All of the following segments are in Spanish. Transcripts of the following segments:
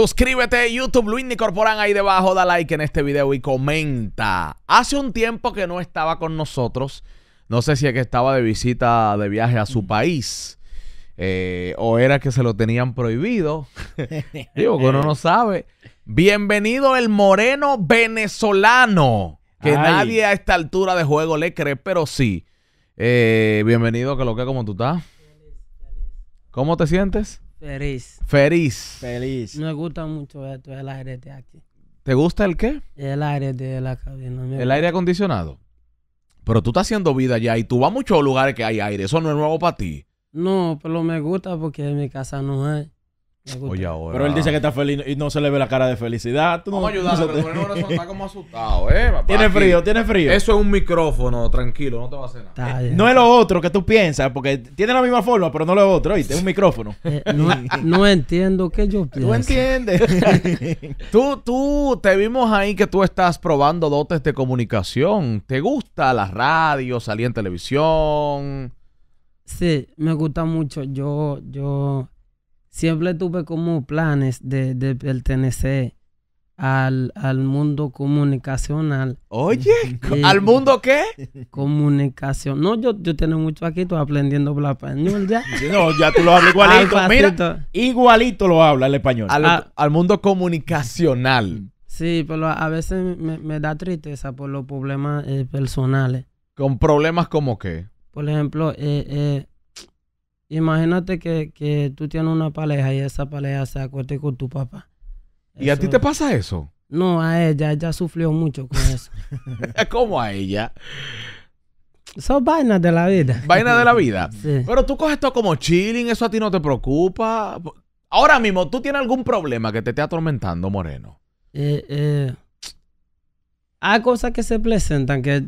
Suscríbete a YouTube Luis Nicorporán ahí debajo, da like en este video y comenta. Hace un tiempo que no estaba con nosotros. No sé si es que estaba de visita de viaje a su país. Eh, o era que se lo tenían prohibido. Digo que uno no sabe. Bienvenido el moreno venezolano. Que nadie a esta altura de juego le cree, pero sí. Eh, bienvenido, que lo que, como tú estás. ¿Cómo te sientes? Feliz. Feliz. Feliz. Me gusta mucho esto, el aire de aquí. ¿Te gusta el qué? El aire de la cabina. El aire acondicionado. Pero tú estás haciendo vida allá y tú vas a muchos lugares que hay aire. Eso no es nuevo para ti. No, pero me gusta porque en mi casa no hay. Pero él dice que está feliz y no se le ve la cara de felicidad. a está como asustado, ¿eh? Papá, tiene frío, tiene frío. Eso es un micrófono, tranquilo, no te va a hacer nada. Eh, no es lo otro que tú piensas, porque tiene la misma forma, pero no lo otro, ¿oíste? Es un micrófono. Eh, no, entiendo qué yo pienso. Tú entiendes. tú, tú, te vimos ahí que tú estás probando dotes de comunicación. ¿Te gusta la radio, salir en televisión? Sí, me gusta mucho. Yo, yo siempre tuve como planes de, de pertenecer al, mundo comunicacional. Oye, ¿al mundo qué? Comunicación. No, yo, yo tengo mucho aquí, estoy aprendiendo hablar español ya. No, ya tú lo hablas igualito. Mira, igualito lo habla el español. Al, ah. mundo comunicacional. Sí, pero a veces me, da tristeza por los problemas eh, personales. ¿Con problemas como qué? Por ejemplo, eh, eh Imagínate que, tú tienes una pareja y esa pareja se acuerde con tu papá. ¿Y a ti te pasa eso? No, a ella, ella sufrió mucho con eso. ¿Cómo a ella? Son vainas de la vida. Vainas de la vida. Sí. Pero tú coges esto como chilling, eso a ti no te preocupa. Ahora mismo, ¿tú tienes algún problema que te esté atormentando, Moreno? Eh, eh, hay cosas que se presentan que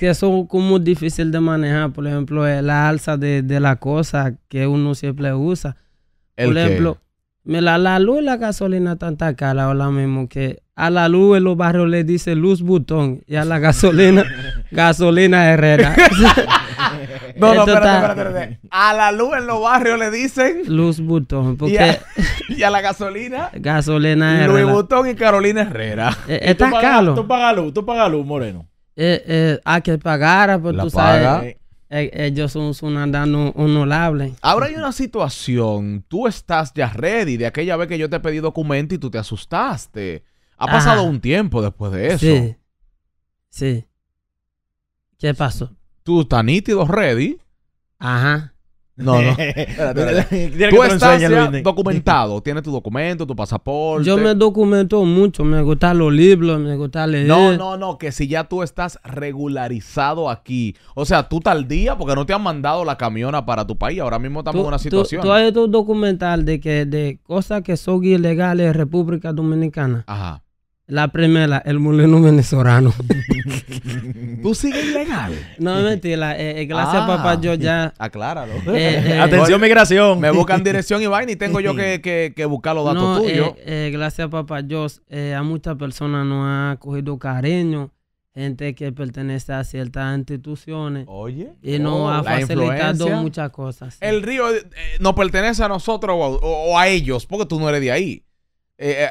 que son como difíciles de manejar. Por ejemplo, la alza de, de la cosa que uno siempre usa. Por ejemplo, la, la luz y la gasolina tan cara ahora mismo que a la luz en los barrios le dicen luz botón y a la gasolina, gasolina herrera. no, no, espérate, espérate, A la luz en los barrios le dicen luz Butón Porque... Y, a, la gasolina, gasolina herrera. y Carolina Herrera. Eh, eh, está Tú pagas luz, tú pagas luz, Moreno. Hay eh, eh, a que pagara, pues tú sabes. Eh, ellos son, son andando honorables. Ahora hay una situación. Tú estás ya ready de aquella vez que yo te pedí documento y tú te asustaste. Ha ah. pasado un tiempo después de eso. Sí. Sí. ¿Qué pasó? Tú estás nítido ready. Ajá. No, no. tú estás documentado. Tienes tu documento, tu pasaporte. Yo me documento mucho. Me gustan los libros, me gusta leer. No, no, no. Que si ya tú estás regularizado aquí. O sea, tú tal día porque no te han mandado la camiona para tu país. Ahora mismo estamos en una situación. Tú, has hecho un documental de, que, de cosas que son ilegales en República Dominicana. Ajá. La primera, el molino venezolano. ¿Tú sigues ilegal? No, mentira. Eh, eh, gracias, ah, papá, yo ya... Acláralo. Eh, Atención, migración. Me buscan dirección y vaina y tengo yo que, que- buscar los datos tuyos. gracias, papá Yo a muchas personas no ha cogido cariño. Gente que pertenece a ciertas instituciones. Oye. Y nos oh, ha facilitado muchas cosas. El río no pertenece a nosotros o, a- ellos, porque tú no eres de ahí.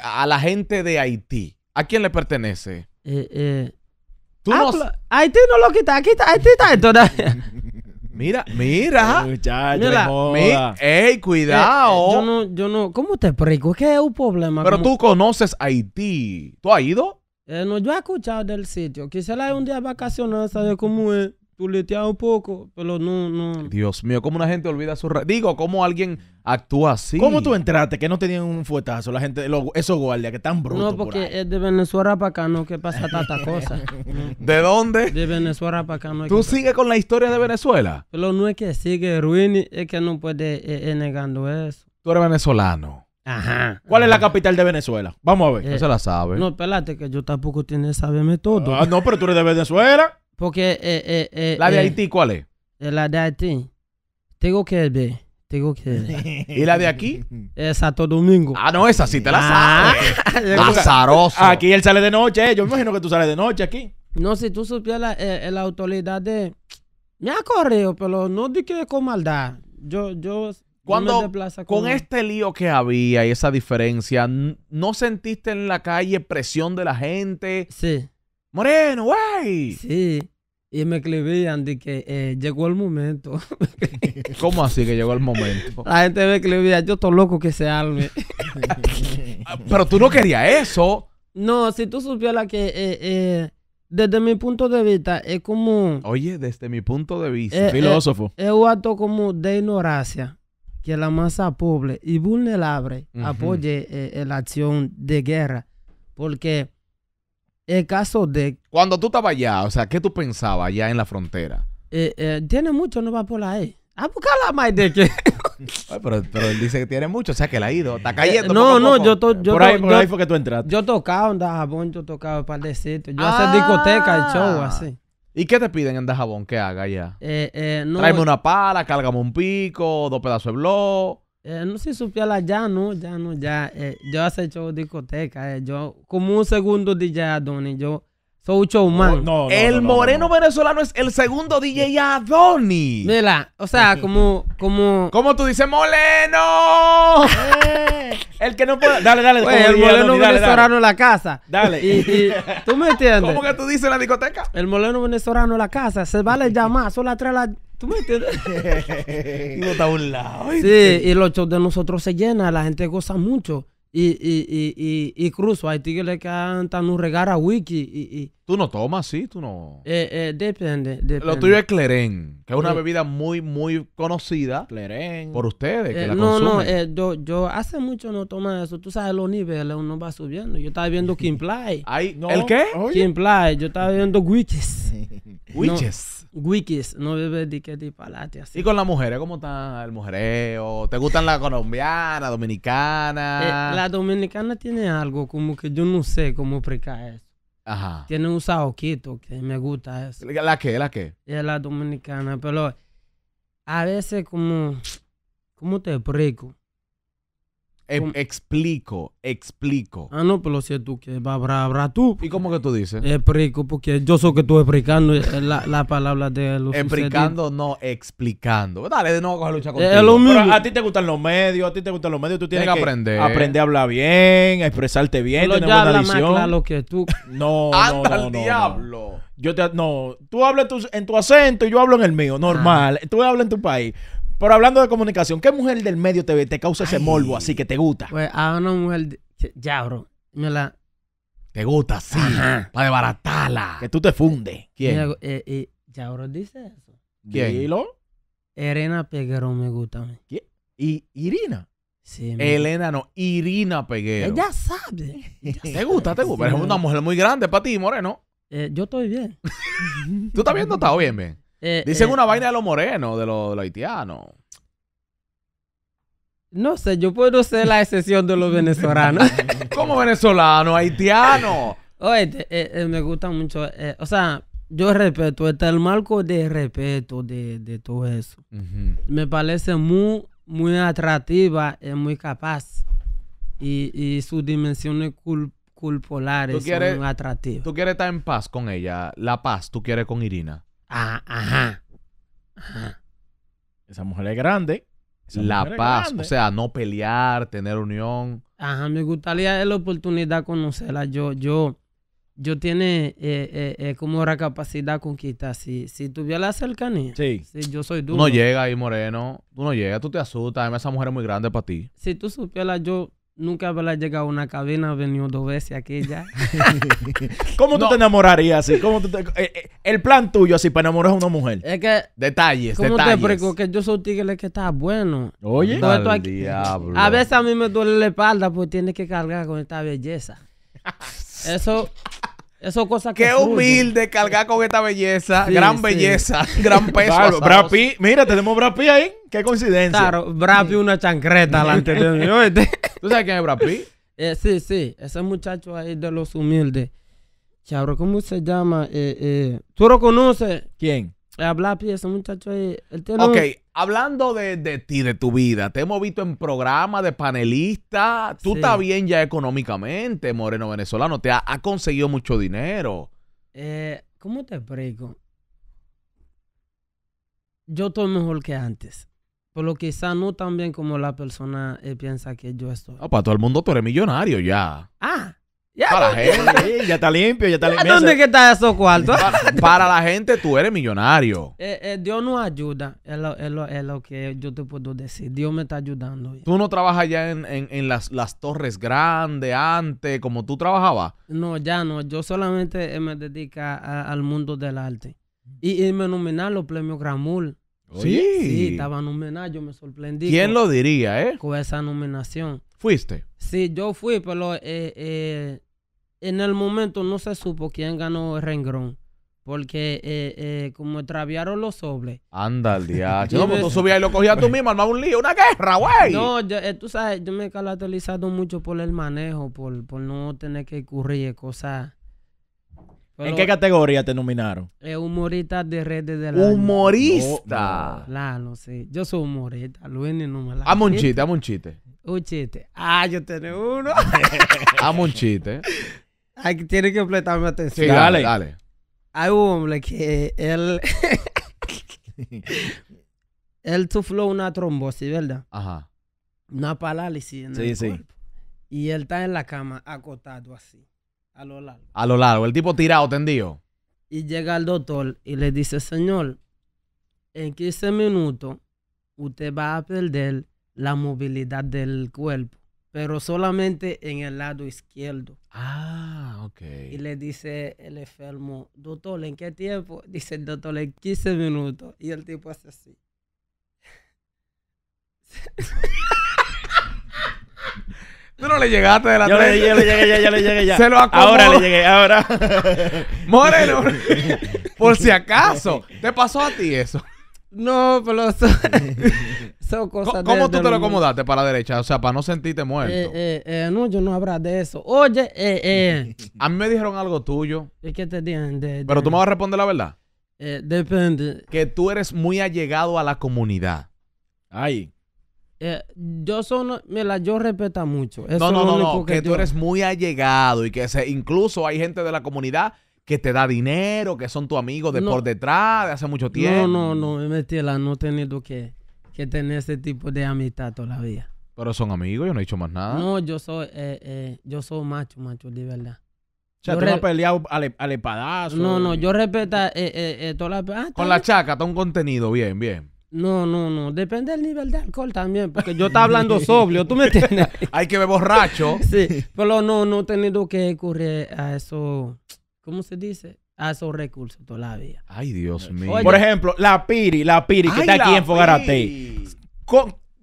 a la gente de Haití. ¿A quién le pertenece? Eh, eh. Tú ah, no... Haití no lo quita, aquí está, Haití está Mira, mira. Eh, muchacho, mira. ey, cuidado. Eh, eh, yo no, yo no. ¿Cómo te explico? Es que es un problema. Pero tú conoces Haití. ¿Tú has ido? Eh, no, yo he escuchado del sitio. Quizá hay un día vacaciones, ¿sabes cómo es? Tú tuleteaba un poco, pero no, no. Dios mío, cómo una gente olvida su... Digo, cómo alguien actúa así. ¿Cómo tú entraste que no tenían un fuetazo? La gente, esos guardias que están brutos No, porque es de Venezuela para acá no que pasa tanta cosa. ¿De dónde? De Venezuela para acá no. ¿Tú sigues con la historia de Venezuela? Pero no es que sigue ruin, es que no puede eh, eh, negando eso. Tú eres venezolano. Ajá. ¿Cuál es la capital de Venezuela? Vamos a ver. Eh, se la sabe. No, espérate, que yo tampoco tiene que saberme todo. Ah, no, pero tú eres de Venezuela. Porque... Eh, eh, eh, ¿La de Haití cuál es? La de Haití. Tengo que ver. Tengo que... ver. ¿Y la de aquí? Es Santo Domingo. Ah, no, esa sí te la ah. sabes. Ah, Aquí él sale de noche. Yo me imagino que tú sales de noche aquí. No, si tú supieras la, autoridad de... Me ha corrido, pero no te que con maldad. Yo, yo cuando con, este lío que había y esa diferencia, ¿no sentiste en la calle presión de la gente? Sí. Moreno, güey. Sí. Y me escribían de que eh, llegó el momento. ¿Cómo así que llegó el momento? La gente me escribía, yo estoy loco que se arme. Pero tú no querías eso. No, si tú supieras que eh, eh, desde mi punto de vista es como... Oye, desde mi punto de vista. Filósofo. Es un acto como de ignorancia que la masa pobre y vulnerable apoye la acción de guerra. Porque el caso de... Cuando tú estabas allá, o sea, ¿qué tú pensabas allá en la frontera? Eh, eh, tiene mucho, no va por ahí. E. A buscar la más de que... pero, pero, él dice que tiene mucho, o sea, que la ha ido. Está eh, cayendo. no, no, yo to, yo Por, ahí, yo, fue que tú entraste. Yo tocaba en Dajabón, yo tocaba para el Yo hacía discoteca y show ah. así. ¿Y qué te piden en Dajabón que haga allá? no, Tráeme una pala, cálgame un pico, dos pedazos de blog. Eh, no sé si supiera ya, no, ya, no, ya. Eh, yo hace show discoteca, eh, yo como un segundo DJ Adonis, yo soy showman. el moreno venezolano es el segundo DJ Adonis. Mira, o sea, como, como. Como tú dices, Moleno. el que no puede. Dale, dale. el moreno venezolano en la casa. Dale. Y, ¿Tú me entiendes? ¿Cómo que tú dices en la discoteca? El moreno venezolano en la casa. Se vale llamar, son las tres las. ¿Tú me entiendes? y está a un lado. Sí, y los shows de nosotros se llenan, la gente goza mucho y, y, y, y, cruzo. Hay tigres que andan un a wiki y, Tú no tomas, sí, tú no. Eh, eh, depende, depende, Lo tuyo es cleren que es una bebida muy, muy conocida. Clerén. Por ustedes, que eh, la consumen. no, yo, yo hace mucho no tomo eso. Tú sabes los niveles, uno va subiendo. Yo estaba viendo Kim Play. ¿El qué? Kim Play. Yo estaba viendo wiches wikis. No. no bebes de palate así. ¿Y con las mujeres? ¿Cómo está el mujereo? ¿Te gustan las colombianas, dominicanas? la dominicana tiene algo como que yo no sé cómo explicar eso. Ajá. Tiene un saoquito que me gusta eso. ¿La qué? ¿La qué? Es la dominicana, pero a veces como, ¿cómo te explico? Em, explico, explico. Ah, no, pero si tú que va habrá, habrá tú. ¿Y cómo que tú dices? Explico, porque yo soy que tú explicando eh, la, la palabra de los Explicando, no explicando. Dale, de nuevo a lucha contigo. Es lo mismo. a ti te gustan los medios, a ti te gustan los medios, tú tienes, que, aprender. Aprender a hablar bien, a expresarte bien, tener buena dicción. claro que tú. No, no, no, no, diablo. Yo te, no, tú hablas en tu, acento y yo hablo en el mío, normal. Ah. Tú hablas en tu país. Pero hablando de comunicación, ¿qué mujer del medio te, te causa ese molvo morbo así que te gusta? Pues a una mujer, de... ya, bro, me la... Te gusta, sí. Para desbaratarla. Que tú te fundes. ¿Quién? Mira, eh, eh, ya, dice eso. ¿Quién? Elena Peguero me gusta. ¿Quién? ¿Y Irina? Sí, Elena no, Irina Peguero. Ella sabe. ¿Te gusta? ¿Te gusta? Pero es una mujer muy grande para ti, Moreno. Eh, yo estoy bien. ¿Tú estás bien? ¿No estás bien, bien? Eh, Dicen eh, una ah. vaina de los morenos, de los, haitianos. No sé, yo puedo ser la excepción de los venezolanos. ¿Cómo venezolano? Haitiano. Oye, eh, me gusta mucho. o sea, yo respeto, está el marco de respeto de, de todo eso. Me parece muy, muy atractiva y muy capaz. Y, sus dimensiones cul culpolares ¿Tú atractivas. Tú quieres estar en paz con ella, la paz tú quieres con Irina. Ah, ajá. Esa mujer es grande. la paz, o sea, no pelear, tener unión. Ajá, me gustaría la oportunidad conocerla. Yo, yo, yo tiene eh, eh, eh, como la capacidad conquistar. Si, si tuviera la cercanía. Si yo soy duro. Tú no llegas ahí, Moreno. Tú no llegas, tú te asustas. Esa mujer es muy grande para ti. Si tú supieras, yo Nunca habrá llegado a una cabina, he venido dos veces aquí ya. ¿Cómo tú te enamorarías eh, así? Eh, el plan tuyo así para enamorar a una mujer. Es que. Detalles, ¿cómo detalles. te explico? Que yo soy un tigre que está bueno. Oye, aquí... a veces a mí me duele la espalda porque tiene que cargar con esta belleza. Eso eso que. Qué humilde cargar con esta belleza. gran belleza. Gran peso. Brapi, mira, tenemos Brapi ahí. Qué coincidencia. Claro, Brapi una chancreta delante de mí. ¿Tú sabes quién es Brapi? Eh, sí, sí. Ese muchacho ahí de los humildes. Chabro, ¿cómo se llama? Eh, eh. ¿Tú lo conoces? ¿Quién? muchacho. Ok, hablando de, de, ti, de tu vida, te hemos visto en programa de panelista. Tú estás bien ya económicamente, moreno venezolano. Te has ha conseguido mucho dinero. Eh, ¿Cómo te explico? Yo estoy mejor que antes. Por lo quizá no tan bien como la persona eh, piensa que yo estoy. Ah, para todo el mundo tú eres millonario ya. Ah, para la gente. ya está limpio, ya está limpio. ¿Dónde que está esos cuartos? para, la gente, tú eres millonario. Eh, eh, Dios nos ayuda. Es lo, que yo te puedo decir. Dios me está ayudando. Tú no trabajas ya en, las, torres grandes antes, como tú trabajabas. No, ya no. Yo solamente me dedico al mundo del arte. Y, me nominaron los premios Gramul. Sí. Sí, estaba nominado. Yo me sorprendí. ¿Quién lo diría, eh? Con esa nominación. ¿Fuiste? Sí, yo fui, pero eh, eh en el momento no se supo quién ganó el rengrón Porque eh, eh, como traviaron los sobres. Anda el diacho. no, pues, tú subías y lo cogías tú mismo, armaba un lío, una guerra, güey. No, yo, eh, tú sabes, yo me he caracterizado mucho por el manejo, por, no tener que ocurrir cosas. ¿En qué categoría te nominaron? Eh, humorista de redes de la. ¡Humorista! Claro, no, sí. Yo soy humorista. Luis ni no me la. Hazme un chiste, hazme un chiste. Un chiste. Ah, yo tengo uno. hazme un chiste. Hay, tiene que prestarme atención. Sí, dale. dale. Hay un hombre que él. él sufrió una trombosis, ¿verdad? Ajá. Una parálisis en sí, sí. Y él está en la cama acotado así, a lo largo. A lo largo, el tipo tirado, tendido. Y llega el doctor y le dice, señor, en 15 minutos usted va a perder la movilidad del cuerpo pero solamente en el lado izquierdo. Ah, ok. Y le dice el enfermo, doctor, ¿en qué tiempo? Dice el doctor, en 15 minutos. Y el tipo hace así. Tú no le llegaste de la yo le, le, llegué, ya, ya le llegué, ya. Se lo acomodo. Ahora le llegué, ahora. Moreno, por si acaso, ¿te pasó a ti eso? No, pero... ¿Cómo tú te lo acomodaste para la derecha? O sea, para no sentirte muerto. Eh, eh, eh, no, yo no habrá de eso. Oye, A mí me dijeron algo tuyo. qué te dijeron? Pero tú me vas a responder la verdad. depende. Que tú eres muy allegado a la comunidad. Ay. yo son, yo respeto mucho. no, no, no, no que, tú eres muy allegado y que incluso hay gente de la comunidad que te da dinero, que son tus amigos de por detrás, de hace mucho tiempo. No, no, no, la no he tenido que que tener ese tipo de amistad todavía. Pero son amigos, yo no he dicho más nada. No, yo soy, eh, eh, yo soy macho, macho, de verdad. O sea, tú no has peleado al, espadazo. No, no, yo respeto eh, ah, Con la chaca, está un contenido, bien, bien. No, no, no. Depende del nivel de alcohol también. Porque yo estaba hablando sobrio, ¿tú me entiendes? Hay que ver borracho. Sí, pero no, no he tenido que correr a eso. ¿Cómo se dice? a esos recursos todavía. Ay, Dios mío. Por ejemplo, la Piri, la Piri que está aquí en Fogarate.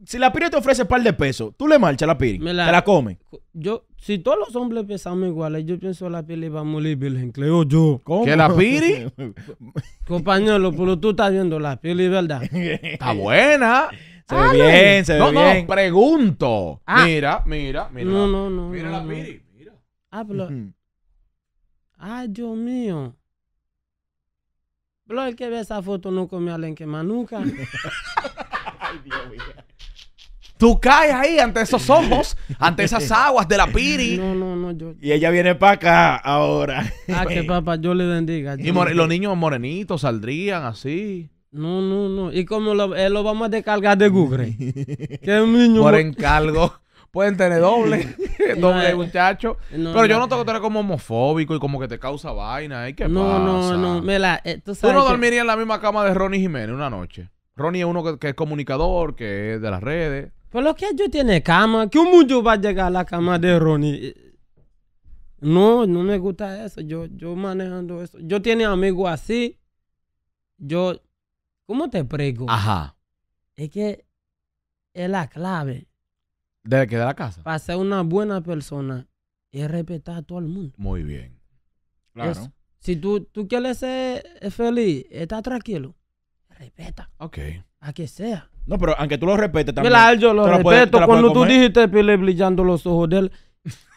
si la Piri te ofrece un par de pesos, tú le marchas a la Piri. te la comes Yo, si todos los hombres pensamos iguales, yo pienso la Piri va a morir virgen, yo. ¿Cómo? ¿Que la Piri? Compañero, pero tú estás viendo la Piri, ¿verdad? está buena. Se ve ah, bien, se ve bien. No, pregunto. Ah. Mira, mira, mira. No, no, no. Mira la Piri, mira. Ah, pero... Ay, Dios mío. Pero el que ve esa foto no come que más nunca. Ay, Dios mío. Tú caes ahí ante esos ojos, ante esas aguas de la piri. No, no, no. Yo... Y ella viene para acá ahora. Ah, que papá, yo le bendiga. y los niños morenitos saldrían así. No, no, no. ¿Y como lo, eh, vamos a descargar de Google? ¿Qué niño? Por encargo. Pueden tener doble, doble eh, muchacho. pero yo no tengo que tener como homofóbico y como que te causa vaina. Eh, ¿Qué no, no, no, Uno eh, tú, que... en la misma cama de Ronnie Jiménez una noche. Ronnie es uno que, es comunicador, que es de las redes. Pero lo que yo tiene cama, que un mundo va a llegar a la cama de Ronnie. No, no me gusta eso. Yo, yo manejando eso. Yo tiene amigos así. Yo, ¿cómo te prego? Ajá. Es que es la clave. ¿De que de la casa. Para ser una buena persona es respetar a todo el mundo. Muy bien. Claro. si tú, tú quieres ser eh, feliz, está tranquilo, respeta. Ok. A que sea. No, pero aunque tú lo respetes también. Claro, yo lo, respeto. Cuando tú dijiste, Pile, brillando los ojos de él,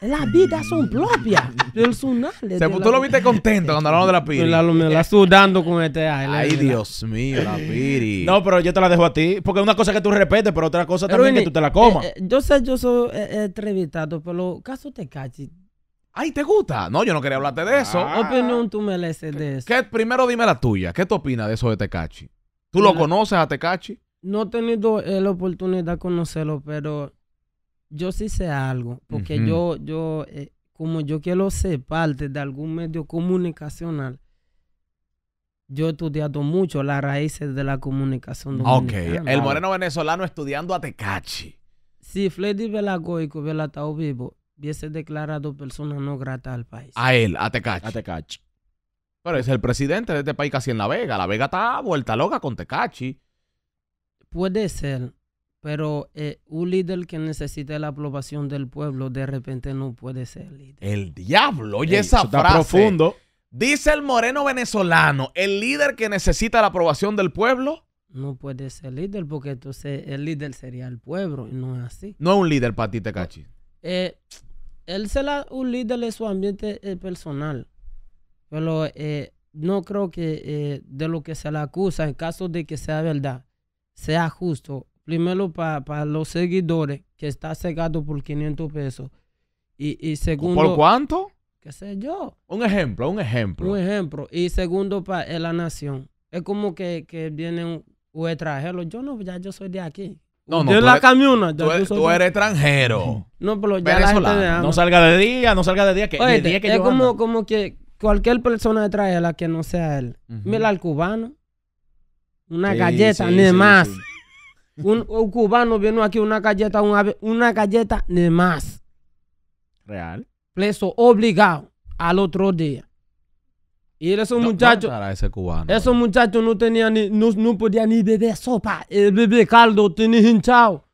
la vida son propias, personales. tú lo viste contento cuando hablamos de la piri. La, me la sudando con este aire. Ay, Dios mío, la piri. No, pero yo te la dejo a ti. Porque una cosa que tú respetes, pero otra cosa también que tú te la comas. Eh, eh, yo sé, yo soy eh, entrevistado, pero caso te cachi. Ay, ¿te gusta? No, yo no quería hablarte de eso. ¿Qué ah. Opinión tú mereces de eso. primero dime la tuya. ¿Qué tú opinas de eso de Tecachi? ¿Tú lo conoces a Tecachi? No he tenido la oportunidad de conocerlo, pero yo sí sé algo, porque yo, yo eh, como yo quiero ser parte de algún medio comunicacional, yo he estudiado mucho las raíces de la comunicación Ok, el moreno venezolano estudiando a Tecachi. Si Freddy Velagoico hubiera estado vivo, hubiese declarado persona no grata al país. A él, a Tecachi. A Tecachi. Pero es el presidente de este país casi en La Vega. La Vega está vuelta loca con Tecachi. Puede ser, pero eh, un líder que necesita la aprobación del pueblo de repente no puede ser líder. El diablo, oye esa frase. profundo. Dice el moreno venezolano, el líder que necesita la aprobación del pueblo no puede ser líder porque entonces el líder sería el pueblo y no es así. No es un líder para ti, eh, él será un líder en su ambiente eh, personal, pero eh, no creo que de lo que se le acusa, en caso de que sea verdad, sea justo, primero para los seguidores, que está cegado por 500 pesos. Y, y segundo... ¿Por cuánto? ¿Qué sé yo? Un ejemplo, un ejemplo. Un ejemplo. Y segundo para la nación. Es como que, que vienen un extranjero. Yo no, ya yo soy de aquí. No, no. Tú la eres, Tú, eres, extranjero. No, pero ya No salga de día, no salga de día. es como, que cualquier persona extranjera que no sea él. Mira al cubano. Una galleta, ni sí, más. Un, cubano vino aquí una galleta, una, galleta ni más. Real. Preso obligado al otro día. Y esos no, muchachos. No ese cubano, esos muchachos no ni, no, no podían ni beber sopa. El bebé caldo tenía hinchado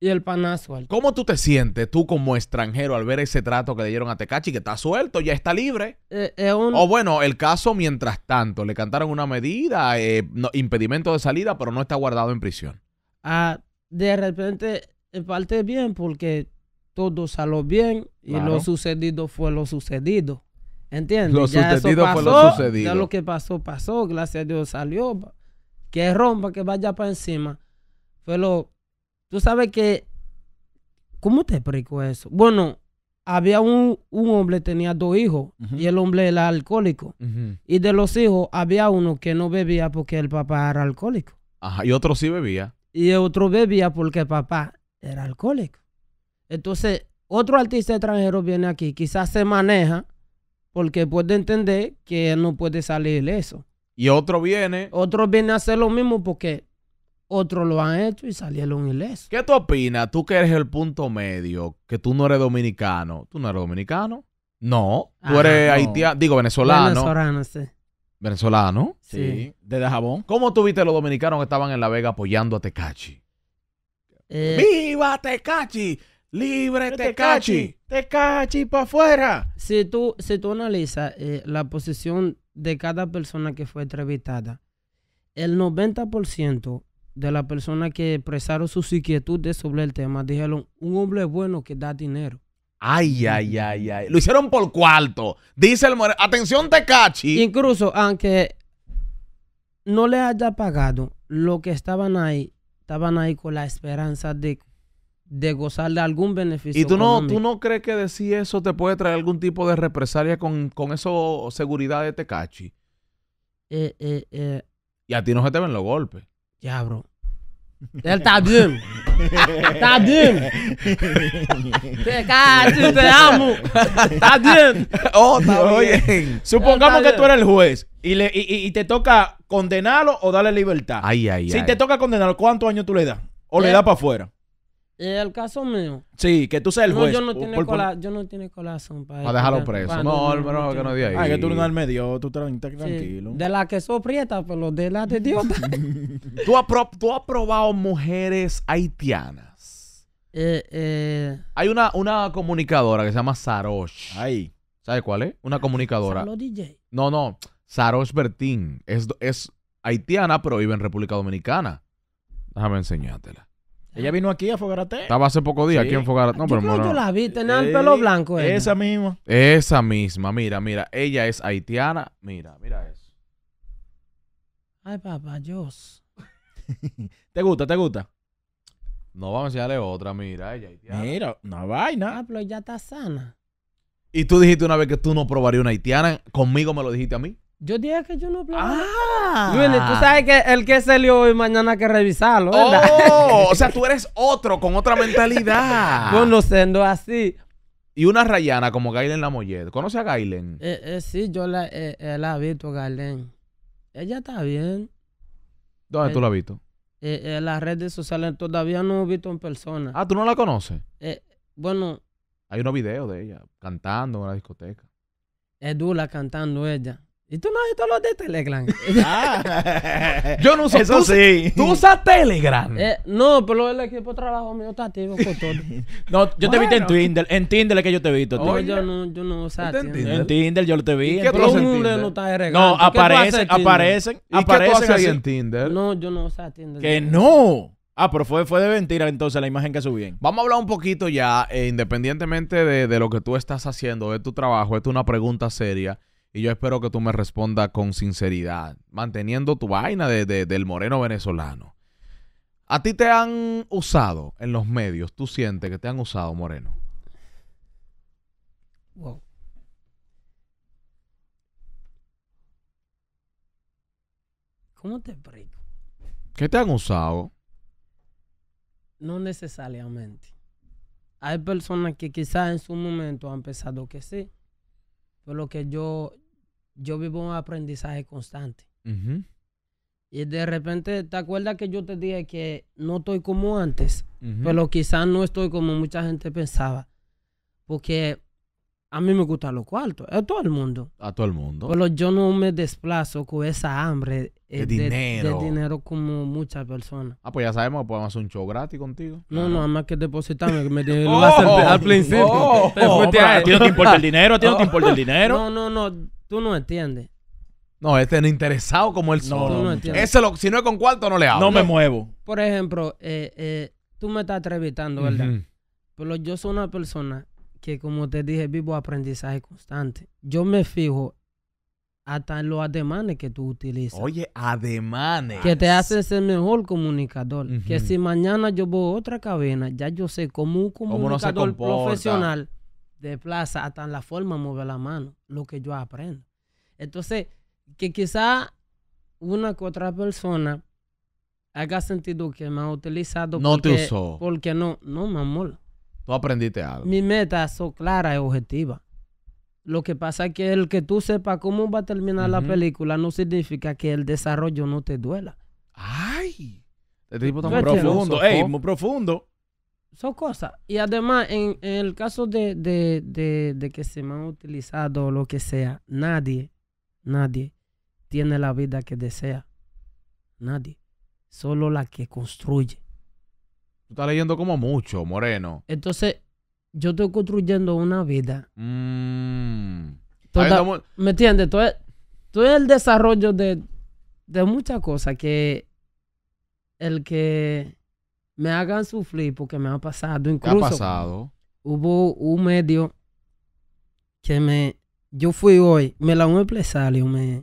y el panazo ¿Cómo tú te sientes tú como extranjero al ver ese trato que le dieron a Tecachi, que está suelto, ya está libre? Eh, o bueno, el caso mientras tanto, le cantaron una medida, eh, impedimento de salida, pero no está guardado en prisión. Ah, de repente, parte bien porque todo salió bien y lo sucedido fue lo sucedido. ¿Entiendes? Lo sucedido fue lo sucedido. Ya lo que pasó, pasó, gracias a Dios salió. Que rompa, que vaya para encima. Fue lo Tú sabes que, ¿cómo te explico eso? Bueno, había un, un hombre, tenía dos hijos, y el hombre era alcohólico. Y de los hijos había uno que no bebía porque el papá era alcohólico. Ajá, y otro sí bebía. Y otro bebía porque el papá era alcohólico. Entonces, otro artista extranjero viene aquí, quizás se maneja porque puede entender que no puede salir eso. Y otro viene. Otro viene a hacer lo mismo porque otros lo han hecho y salieron ilesos. ¿Qué tú opinas? Tú que eres el punto medio, que tú no eres dominicano. ¿Tú no eres dominicano? No. Tú ah, eres haitiano, digo venezolano. Venezolano, sí. Venezolano. Sí. De Dajabón. ¿Cómo tuviste los dominicanos que estaban en La Vega apoyando a Tecachi? Eh. ¡Viva Tecachi! ¡Libre Tecachi! ¡Tecachi para afuera! Si tú, tú analizas eh, la posición de cada persona que fue entrevistada, el 90% de la persona que expresaron sus inquietudes sobre el tema dijeron, un hombre bueno que da dinero. Ay, ay, ay, ay. Lo hicieron por cuarto. Dice el moreno. Atención, Tecachi. Incluso, aunque no le haya pagado, lo que estaban ahí, estaban ahí con la esperanza de, de gozar de algún beneficio. ¿Y tú no, tú no crees que decir eso te puede traer algún tipo de represalia con, con eso seguridad de Tecachi? Eh, eh, eh. Y a ti no se te ven los golpes. Ya, bro. Él está bien. Está bien. Te cacho, te amo. Está bien. Oh, está oye, Supongamos que tú eres el juez y, le, y, y, te toca condenarlo o darle libertad. Ay, ay, si te toca condenarlo, ¿cuántos años tú le das? ¿O le das para afuera? el caso mío. Sí, que tú seas el juez. No, yo no, tiene corazón para... Para dejarlo preso. no, el no, que no diga ahí. Ay, que tú no al medio, tú te tranquilo. De la que soprieta, pero de la de Dios. ¿Tú, has ¿Tú probado mujeres haitianas? Eh, eh. Hay una, una comunicadora que se llama Sarosh. Ay. ¿Sabes cuál es? Una comunicadora. DJ? No, no. Sarosh Bertín. Es, es haitiana, pero vive en República Dominicana. Déjame enseñártela. Ella vino aquí a Fogarate. Estaba hace poco días aquí en Fogarate. No, pero creo yo la vi, tenía el pelo blanco. Esa misma. Esa misma, mira, mira. Ella es haitiana. Mira, mira eso. Ay, papá, Dios. ¿Te gusta, te gusta? No, vamos a enseñarle otra, mira, ella haitiana. Mira, una vaina. Ah, pero ya está sana. Y tú dijiste una vez que tú no probarías una haitiana. Conmigo me lo dijiste a mí. Yo dije que yo no planteaba Ah. tú sabes que el que salió hoy mañana hay que revisarlo, Oh, o sea, tú eres otro, con otra mentalidad. Conociendo así. Y una rayana como Gailen Mollet. ¿Conoce a Gailen? Eh, eh, sí, yo la, eh, eh, la he visto, Gailen. Ella está bien. ¿Dónde tú la has visto? en las redes sociales todavía no he visto en persona. Ah, ¿tú no la conoces? bueno. Hay unos videos de ella cantando en la discoteca. Es Dula cantando ella. ¿Y tú no has visto los de Telegram? ah, yo no uso. Eso sí. ¿Tú usas Telegram? Eh, no, pero el equipo de trabajo mío está activo con todo. no, yo te vi en Tinder. En Tinder es que yo te he visto. No, yo no, yo no usaba Tinder. En Tinder yo lo te vi. ¿Qué pero no está Tinder? No, aparecen, aparecen, aparecen. qué en Tinder? No, yo no usaba Tinder. ¡Que no! Ah, pero fue, fue de mentira entonces la imagen que subí. Vamos a hablar un poquito ya, eh, independientemente de, de, lo que tú estás haciendo, de tu trabajo, esto es una pregunta seria. Y yo espero que tú me respondas con sinceridad, manteniendo tu vaina de, del moreno venezolano. ¿A ti te han usado en los medios? ¿Tú sientes que te han usado, Moreno? Wow. ¿Cómo te explico? ¿Qué te han usado? No necesariamente. Hay personas que quizás en su momento han pensado que sí. Pero que yo, yo vivo un aprendizaje constante. Y de repente, ¿te acuerdas que yo te dije que no estoy como antes? Pero quizás no estoy como mucha gente pensaba. Porque a mí me gusta los cuartos, a todo el mundo. A todo el mundo. Pero yo no me desplazo con esa hambre eh, de, dinero. De dinero como muchas personas. Ah, pues ya sabemos que podemos hacer un show gratis contigo. No, ah. no, además que depositarme, que me al principio. no el dinero, a ti no el dinero. No, no, no, tú no entiendes. No, este no interesado como él solo. Ese lo, si no es con cuarto, no le hablo. No me muevo. Por ejemplo, eh, eh, tú me estás atrevitando ¿verdad? Pero yo soy una persona que como te dije, vivo aprendizaje constante. Yo me fijo hasta en los ademanes que tú utilizas. Oye, ademanes. Que te haces ser mejor comunicador. Que si mañana yo voy a otra cabina, ya yo sé cómo un comunicador profesional de plaza, hasta en la forma de mover la mano, lo que yo aprendo. Entonces, que quizá una que otra persona haga sentido que me ha utilizado. No porque, te usó. Porque no, no, me amor tú aprendiste algo. Mi meta son clara y objetiva. Lo que pasa es que el que tú sepas cómo va a terminar la película no significa que el desarrollo no te duela. ¡Ay! Este tipo tan profundo. ¡Ey, muy profundo! Son cosas. Y además, en, el caso de, que se me han utilizado lo que sea, nadie, nadie tiene la vida que desea. Nadie. Solo la que construye. Tú estás leyendo como mucho, Moreno. Entonces, yo estoy construyendo una vida. Mm. ¿Me entiendes? Todo, todo el desarrollo de, muchas cosas que el que me hagan sufrir porque me ha pasado. Incluso ha pasado? Hubo un medio que me... Yo fui hoy, me la un empresario, me...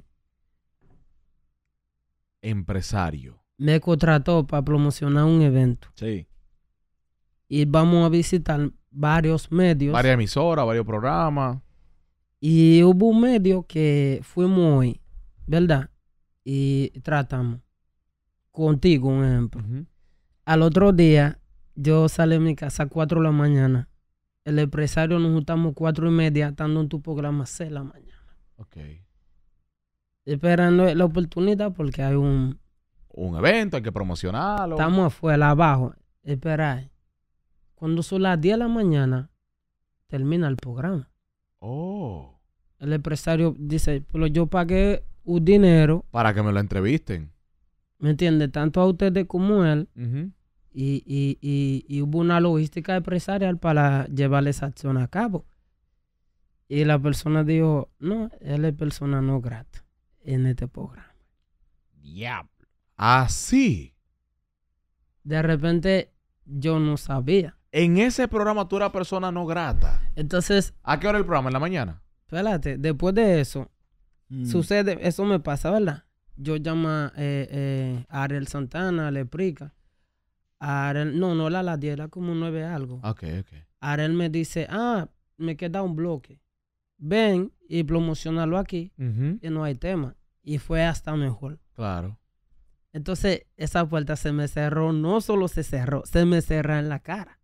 Empresario. Me contrató para promocionar un evento. Sí y vamos a visitar varios medios. Varias emisoras, varios programas. Y hubo un medio que fuimos hoy, ¿verdad? Y tratamos. Contigo, un ejemplo. Al otro día, yo salí de mi casa a 4 de la mañana. El empresario nos juntamos cuatro y media, estando en tu programa a 6 de la mañana. Ok. Esperando la oportunidad porque hay un... Un evento, hay que promocionarlo. Estamos afuera, abajo. Esperar. Cuando son las 10 de la mañana, termina el programa. Oh. El empresario dice, pero yo pagué un dinero. Para que me lo entrevisten. ¿Me entiende? Tanto a ustedes como a él. y, hubo una logística empresarial para llevar esa acción a cabo. Y la persona dijo, no, él es persona no grata en este programa. Diablo. Así. De repente yo no sabía. En ese programa tú eras persona no grata. Entonces. ¿A qué hora el programa? ¿En la mañana? Espérate, después de eso, mm. sucede, eso me pasa, ¿verdad? Yo llamo a eh, eh, Ariel Santana, le explica. Ariel, no, no la la era como 9 algo. Ok, ok. Ariel me dice, ah, me queda un bloque. Ven y promocionalo aquí, que no hay tema. Y fue hasta mejor. Claro. Entonces, esa puerta se me cerró, no solo se cerró, se me cerró en la cara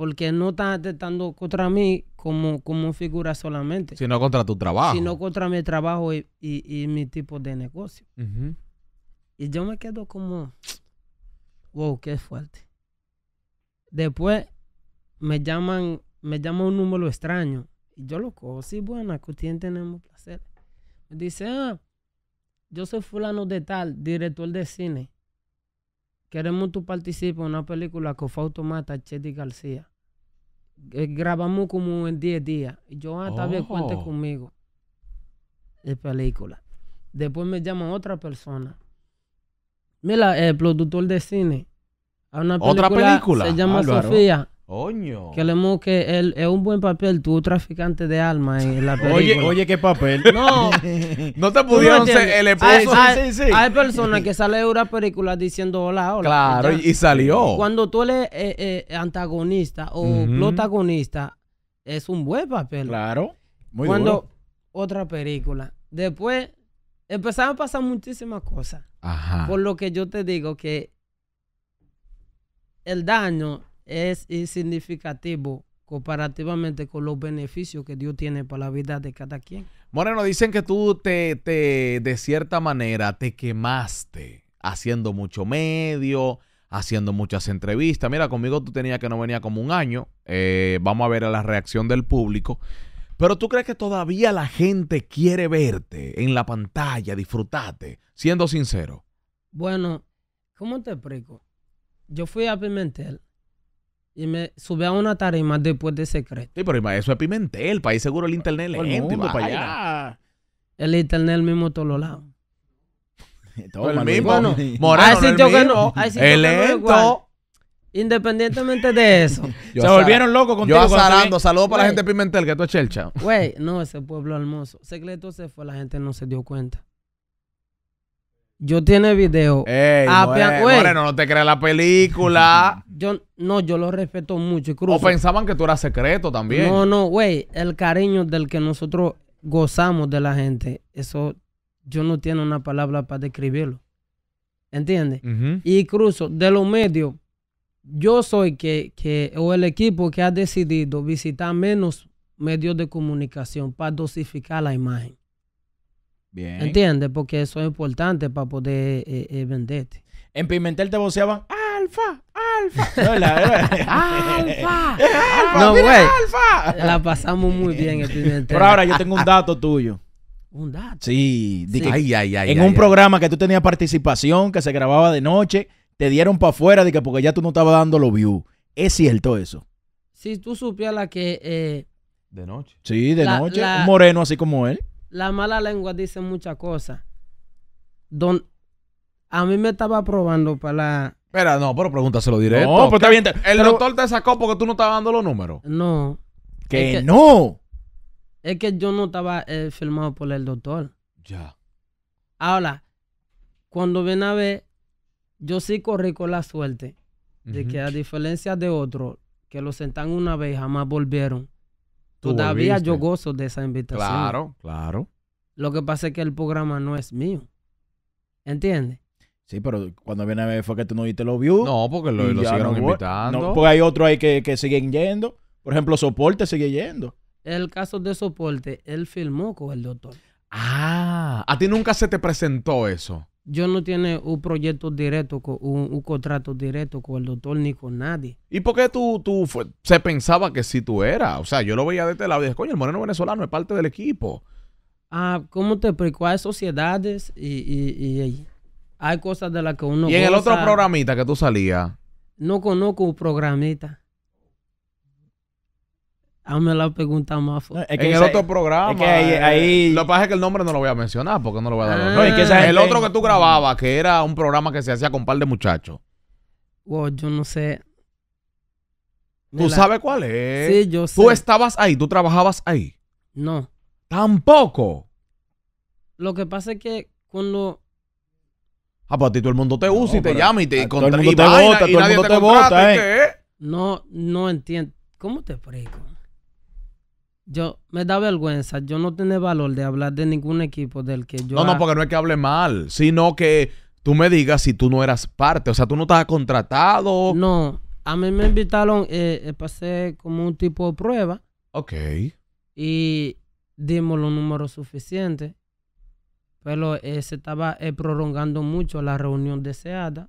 porque no están atentando contra mí como, como figura solamente. Sino contra tu trabajo. Sino contra mi trabajo y, mi tipo de negocio. Y yo me quedo como, wow, qué fuerte. Después me llaman, me llama un número extraño. Y yo lo cojo, sí, bueno, que tienen tenemos placer. Me dice, ah, yo soy fulano de tal, director de cine. Queremos tu participes en una película que fue Automata Chetty García. Eh, grabamos como en 10 días. Y yo, hasta ah, bien, cuente oh. conmigo. De película. Después me llama otra persona. Mira, el productor de cine. A una ¿Otra película? Se llama Sofía. Que le que él es un buen papel, tú traficante de alma en la película. Oye, oye, qué papel. No. no te pudieron ser el esposo. Hay, personas que salen de una película diciendo hola, hola. Claro, y salió. Cuando tú eres eh, eh, antagonista o protagonista, es un buen papel. Claro. Muy Cuando otra película. Después empezaron a pasar muchísimas cosas. Ajá. Por lo que yo te digo que el daño es insignificativo comparativamente con los beneficios que Dios tiene para la vida de cada quien. Moreno, dicen que tú te, de cierta manera, te quemaste haciendo mucho medio, haciendo muchas entrevistas. Mira, conmigo tú tenías que no venía como un año. Eh, vamos a ver la reacción del público. Pero tú crees que todavía la gente quiere verte en la pantalla, disfrutarte, siendo sincero. Bueno, ¿cómo te explico? Yo fui a Pimentel y me subí a una tarima después de secreto. Sí, pero eso es Pimentel, país seguro el internet es lento, el internet es El internet mismo todos los lados. todo el mismo. Bueno, hay no el que no, hay sitio el lento. Independientemente de eso. se volvieron locos contigo. Yo azarando. Saludos para la gente de Pimentel, que tú es chelcha. Güey, no, ese pueblo hermoso. Secreto se fue, la gente no se dio cuenta. Yo tiene video. Ey, Apia, no te creas la película. yo no, yo lo respeto mucho. O pensaban que tú eras secreto también. No, no, güey, el cariño del que nosotros gozamos de la gente, eso yo no tengo una palabra para describirlo. ¿Entiendes? Y Cruzo, de los medios, yo soy que, que, o el equipo que ha decidido visitar menos medios de comunicación para dosificar la imagen. Bien. ¿Entiendes? Porque eso es importante para poder eh, eh, venderte. En Pimentel te voceaban, ¡Alfa! la La pasamos muy bien el Pero ahora yo tengo un dato tuyo. Un dato. Sí, Ay, ay, en un programa que tú tenías participación, que se grababa de noche, te dieron para afuera de que porque ya tú no estabas dando los views. ¿Es cierto eso? Si tú supieras que... Eh, de noche. Sí, de noche. un moreno así como él. La mala lengua dice muchas cosas. Don, a mí me estaba probando para la, Espera, no, pero pregúntaselo directo. No, pero está bien. El doctor te sacó porque tú no estabas dando los números. No, Que, no. es que yo no estaba eh, firmado por el doctor. Ya. Ahora, cuando ven a ver, yo sí corrí con la suerte de que a diferencia de otros que lo sentan una vez y jamás volvieron, todavía yo gozo de esa invitación. Claro, claro. Lo que pasa es que el programa no es mío. ¿Entiendes? Sí, pero cuando viene a ver fue que tú no viste lo vio. No, porque lo, lo siguieron invitando. porque hay otros ahí que, siguen yendo. Por ejemplo, Soporte sigue yendo. El caso de Soporte, él filmó con el doctor. Ah, a ti nunca se te presentó eso. Yo no tiene un proyecto directo, un, un contrato directo con el doctor ni con nadie. ¿Y por qué tú, tú se pensaba que sí tú eras? O sea, yo lo veía desde este lado y dije, coño, el moreno venezolano es parte del equipo. Ah, ¿cómo te explico? Hay sociedades y, y, y hay cosas de las que uno. ¿Y en el otro programita que tú salías? No conozco un programita. Hazme la pregunta más fuerte. en el otro programa. Eh, eh, lo que pasa es que el nombre no lo voy a mencionar porque no lo voy a dar. Ah, no, que el otro que tú grababas, que era un programa que se hacía con un par de muchachos. yo no sé. ¿Tú sabes cuál es? Sí, yo sé. ¿Tú estabas ahí? ¿Tú trabajabas ahí? No. Tampoco. Lo que pasa es que cuando Ah, para pues ti todo el mundo te usa y te llama y te Todo el mundo te vota, todo el mundo te, vota, eh. ¿eh? No, no entiendo. ¿Cómo te explico? Yo me da vergüenza, yo no tengo valor de hablar de ningún equipo del que yo. No, no, porque no es que hable mal, sino que tú me digas si tú no eras parte, o sea, tú no estabas contratado. No, a mí me invitaron, eh, eh pasé como un tipo de prueba. Ok. Y dimos los números suficientes pero se estaba eh, prolongando mucho la reunión deseada.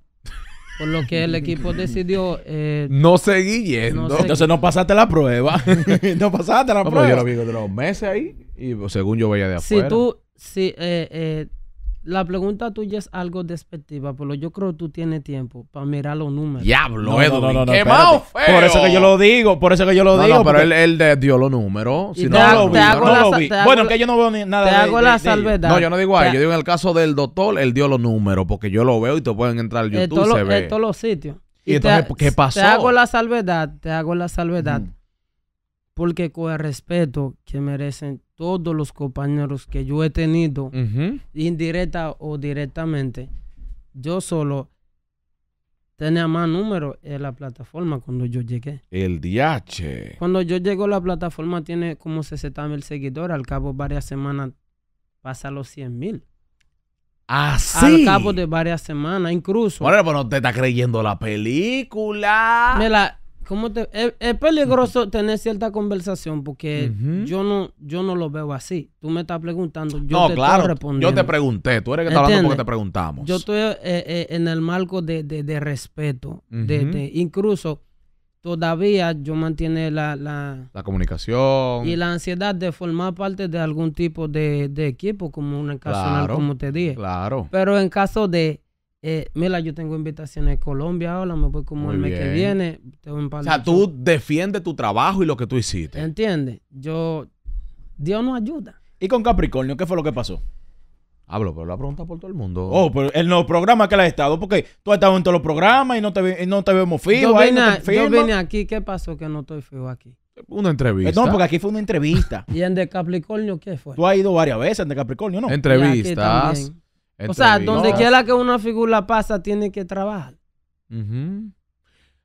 Por lo que el equipo decidió. Eh, no seguir yendo. Entonces no pasaste la prueba. no pasaste la prueba. yo lo vi de los meses ahí y pues, según yo veía de afuera. Si tú. Si, eh, eh la pregunta tuya es algo despectiva, pero yo creo que tú tienes tiempo para mirar los números. Diablo, no, No, no, Por eso que yo lo digo, por eso que yo lo digo. No, pero él, él, dio los números. Si no, lo, vi, no lo vi. bueno, que yo no veo ni nada. Te hago la salvedad. No, yo no digo ahí. Yo digo en el caso del doctor, él dio los números, porque yo lo veo y te pueden entrar al YouTube. y se ve. En todos los sitios. ¿Y, entonces qué pasó? Te hago la salvedad, te hago la salvedad. Mm. Porque con el respeto que merecen todos los compañeros que yo he tenido, indirecta o directamente, yo solo tenía más números en la plataforma cuando yo llegué. El DH. Cuando yo llego, la plataforma tiene como 60 mil seguidores. Al cabo de varias semanas pasa los 100 mil. Así. Ah, al cabo de varias semanas, incluso. Bueno, pero no te está creyendo la película. Me la, ¿Cómo es, peligroso tener cierta conversación porque yo no yo no lo veo así. Tú me estás preguntando, yo no, te estoy Yo te pregunté, tú eres que hablando porque te preguntamos. Yo estoy eh, eh, en el marco de, respeto, incluso todavía yo mantiene la, la, comunicación y la ansiedad de formar parte de algún tipo de, equipo como una caso como te dije. Claro. Pero en caso de eh, mira, yo tengo invitaciones en Colombia ahora, me voy como el mes que viene. o sea, tú defiendes tu trabajo y lo que tú hiciste. ¿Entiendes? Yo, Dios nos ayuda. ¿Y con Capricornio qué fue lo que pasó? Hablo, pero la pregunta por todo el mundo. Oh, pero en los programas que le ha estado, porque tú has estado en todos los programas y no te, no te vemos fijo. Yo vine, aquí, ¿qué pasó que no estoy fijo aquí? Una entrevista. Eh, no, porque aquí fue una entrevista. ¿Y en de Capricornio qué fue? Tú has ido varias veces en de Capricornio, ¿no? Entrevistas o sea, donde quiera que una figura pasa, tiene que trabajar.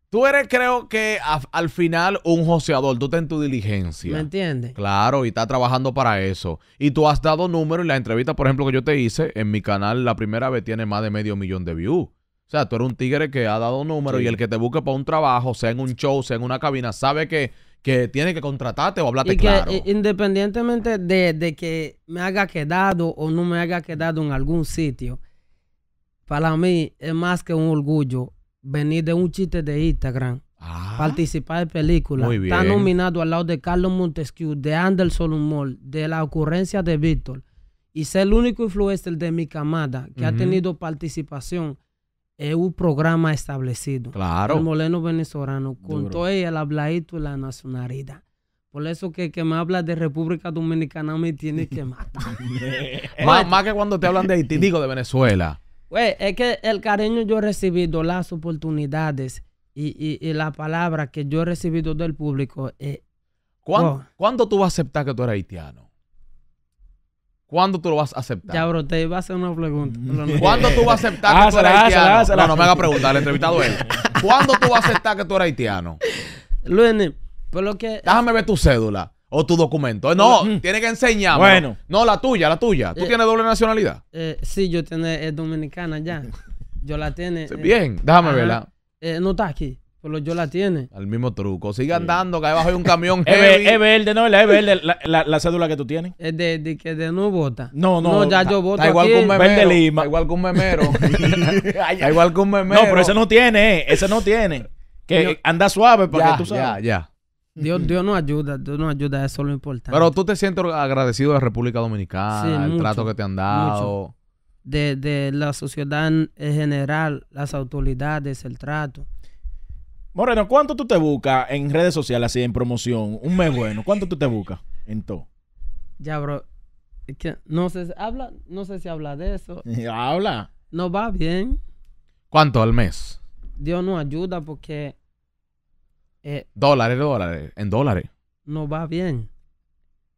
Tú eres, creo que al final, un joseador. Tú estás en tu diligencia. ¿Me entiendes? Claro, y estás trabajando para eso. Y tú has dado números en la entrevista, por ejemplo, que yo te hice en mi canal, la primera vez tiene más de medio millón de views. O sea, tú eres un tigre que ha dado números y el que te busque para un trabajo, sea en un show, sea en una cabina, sabe que que tiene que contratarte o hablarte y que, eh, Independientemente de, que me haya quedado o no me haya quedado en algún sitio, para mí es más que un orgullo venir de un chiste de Instagram, ah. participar en películas, Está nominado al lado de Carlos Montesquieu, de Anderson Humor, de la ocurrencia de Víctor, y ser el único influencer de mi camada que ha tenido participación es un programa establecido. Claro. El moleno venezolano, con todo el habladito y la nacionalidad. Por eso que, que me habla de República Dominicana me tiene que matar. Eh. más, que cuando te hablan de Haití, digo de Venezuela. Güey, es que el cariño yo he recibido, las oportunidades y, y, la palabra que yo he recibido del público. Eh, oh. ¿Cuándo, tú vas a aceptar que tú eres haitiano? ¿Cuándo tú lo vas a aceptar? Ya, bro, te iba a hacer una pregunta. ¿Cuándo tú vas a aceptar que tú eres haitiano? no, no me haga preguntar, el entrevistado él. ¿Cuándo tú vas a aceptar que tú eres haitiano? Luene, por lo que... Déjame ver tu cédula o tu documento. No, tiene que enseñarme. Bueno. No, la tuya, la tuya. ¿Tú eh, tienes doble nacionalidad? Eh, sí, yo tengo, dominicana ya. Yo la tiene. Bien, déjame eh, verla. Eh, no está aquí. Pero yo la tiene. Al mismo truco. Sigue andando, que abajo hay un camión Es verde, no, es verde, la, cédula que tú tienes. Es de, que de no vota. No, no. No, ya yo voto. Está igual, que un memero. igual que un memero. Está igual que un memero. No, pero ese no tiene, eh, ese no tiene. Que anda suave para que tú sabes. Ya, ya. Dios, Dios nos ayuda, Dios nos ayuda, eso es lo importante. Pero tú te sientes agradecido de República Dominicana, el trato que te han dado. De, de la sociedad en general, las autoridades, el trato Moreno, ¿cuánto tú te buscas en redes sociales así en promoción? Un mes bueno, ¿cuánto tú te buscas en todo? Ya, bro. no sé, habla, no sé si habla de eso. habla. No va bien. ¿Cuánto al mes? Dios no ayuda porque eh, dólares, dólares, en dólares. No va bien.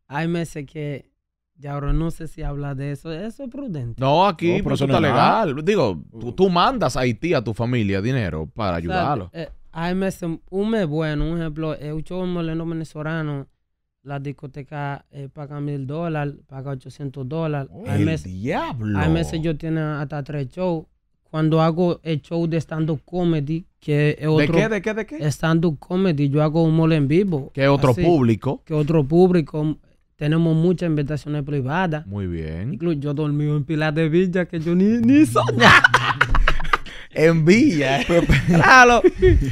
Hay meses que ya bro, no sé si habla de eso. Eso es prudente. No, aquí no, pero eso está legal. Digo, tú, uh. mandas a Haití a tu familia dinero para ayudarlo. Eh, meses un mes bueno, un ejemplo, eh, un show moleno venezolano, la discoteca eh, paga mil dólares, paga 800 dólares. Oh, yo tengo hasta tres shows. Cuando hago el show de stand-up comedy, que es otro... ¿De qué, de qué, Stand-up comedy, yo hago un mole en vivo. Que otro público. Que otro público. Tenemos muchas invitaciones privadas. Muy bien. Incluso yo dormí en Pilar de Villa, que yo ni, ni soñaba. Envía. claro,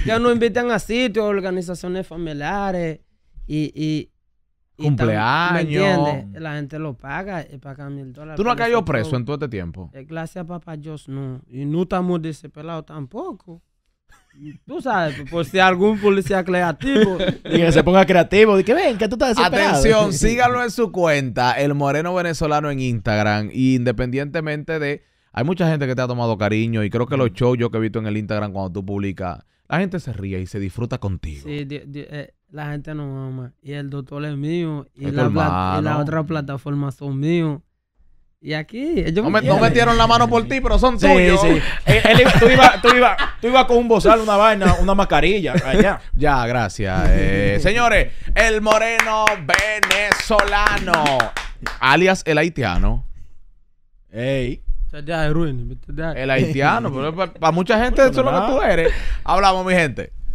ya nos invitan a sitios, organizaciones familiares y, y cumpleaños. La gente lo paga, eh, paga mil dólares. ¿Tú no has caído preso en todo este tiempo? Eh, gracias papá Yo no. Y no estamos desesperados tampoco. Tú sabes, pues, por si algún policía creativo. Y que se ponga creativo. y que ven, que tú estás desesperado. Atención, síganlo en su cuenta, El Moreno Venezolano en Instagram. Y independientemente de hay mucha gente que te ha tomado cariño y creo que los mm. shows yo que he visto en el Instagram cuando tú publicas, la gente se ríe y se disfruta contigo. Sí, eh, la gente nos ama. Y el doctor es mío. Y, la, otra plataforma son míos. Y aquí, no, metieron la mano por ti, pero son tuyos. Sí. Eh, tú ibas iba, con un bozal, una vaina, una mascarilla. ya, gracias. Eh, señores, el moreno venezolano, alias el haitiano. Ey. El haitiano, pero para, mucha gente eso es lo que tú eres. Hablamos, mi gente.